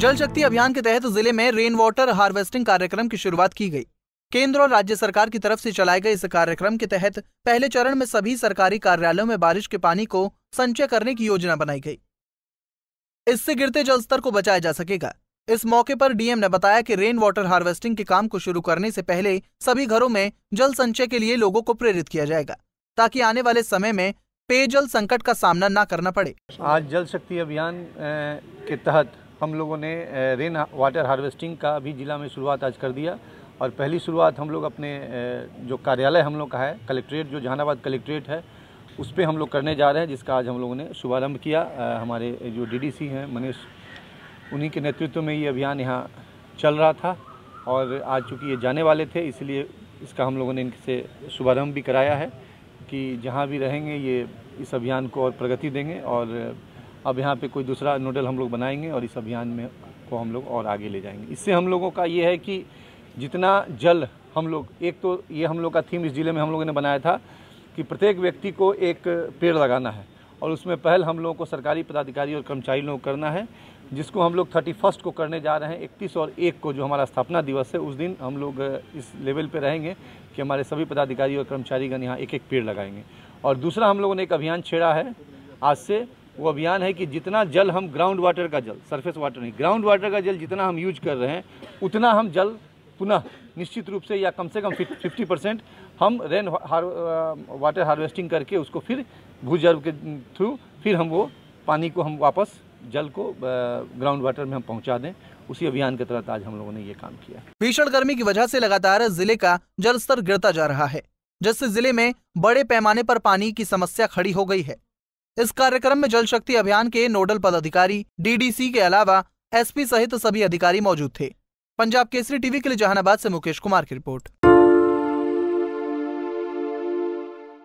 जल शक्ति अभियान के तहत जिले में रेन वाटर हार्वेस्टिंग कार्यक्रम की शुरुआत की गई केंद्र और राज्य सरकार की तरफ से चलाए गए इस कार्यक्रम के तहत पहले चरण में सभी सरकारी कार्यालयों में बारिश के पानी को संचय करने की योजना बनाई गई इससे गिरते जल स्तर को बचाया जा सकेगा इस मौके पर डीएम ने बताया कि रेन वाटर हार्वेस्टिंग के काम को शुरू करने से पहले सभी घरों में जल संचय के लिए लोगों को प्रेरित किया जाएगा ताकि आने वाले समय में पेयजल संकट का सामना न करना पड़े आज जल शक्ति अभियान के तहत हम लोगों ने रेन वाटर हार्वेस्टिंग का भी ज़िला में शुरुआत आज कर दिया और पहली शुरुआत हम लोग अपने जो कार्यालय हम लोग का है कलेक्ट्रेट जो जहानाबाद कलेक्ट्रेट है उस पर हम लोग करने जा रहे हैं जिसका आज हम लोगों ने शुभारम्भ किया हमारे जो डी हैं मनीष उन्हीं के नेतृत्व में ये अभियान यहाँ चल रहा था और आज चूँकि ये जाने वाले थे इसलिए इसका हम लोगों ने इनसे शुभारम्भ भी कराया है कि जहाँ भी रहेंगे ये इस अभियान को और प्रगति देंगे और अब यहाँ पे कोई दूसरा नोडल हम लोग बनाएंगे और इस अभियान में को हम लोग और आगे ले जाएंगे इससे हम लोगों का ये है कि जितना जल हम लोग एक तो ये हम लोग का थीम इस ज़िले में हम लोगों ने बनाया था कि प्रत्येक व्यक्ति को एक पेड़ लगाना है और उसमें पहल हम लोगों को सरकारी पदाधिकारी और कर्मचारी लोग करना है जिसको हम लोग थर्टी फर्स्ट को करने जा रहे हैं इकतीस और एक को जो हमारा स्थापना दिवस है उस दिन हम लोग इस लेवल पे रहेंगे कि हमारे सभी पदाधिकारी और कर्मचारीगण यहाँ एक एक पेड़ लगाएंगे और दूसरा हम लोगों ने एक अभियान छेड़ा है आज से वो अभियान है कि जितना जल हम ग्राउंड वाटर का जल सरफेस वाटर नहीं ग्राउंड वाटर का जल जितना हम यूज कर रहे हैं उतना हम जल पुनः निश्चित रूप से या कम से कम फिफ्टी परसेंट हम रेन हार, वाटर हार्वेस्टिंग करके उसको फिर भूजल के थ्रू फिर हम वो पानी को हम वापस जल को ग्राउंड uh, वाटर में हम पहुंचा दें उसी अभियान के तहत आज हम लोगों ने ये काम किया भीषण गर्मी की वजह से लगातार जिले का जल स्तर गिरता जा रहा है जिससे जिले में बड़े पैमाने पर पानी की समस्या खड़ी हो गई है इस कार्यक्रम में जल शक्ति अभियान के नोडल पदाधिकारी डीडीसी के अलावा एसपी सहित सभी अधिकारी मौजूद थे पंजाब केसरी टीवी के लिए जहानाबाद से मुकेश कुमार की रिपोर्ट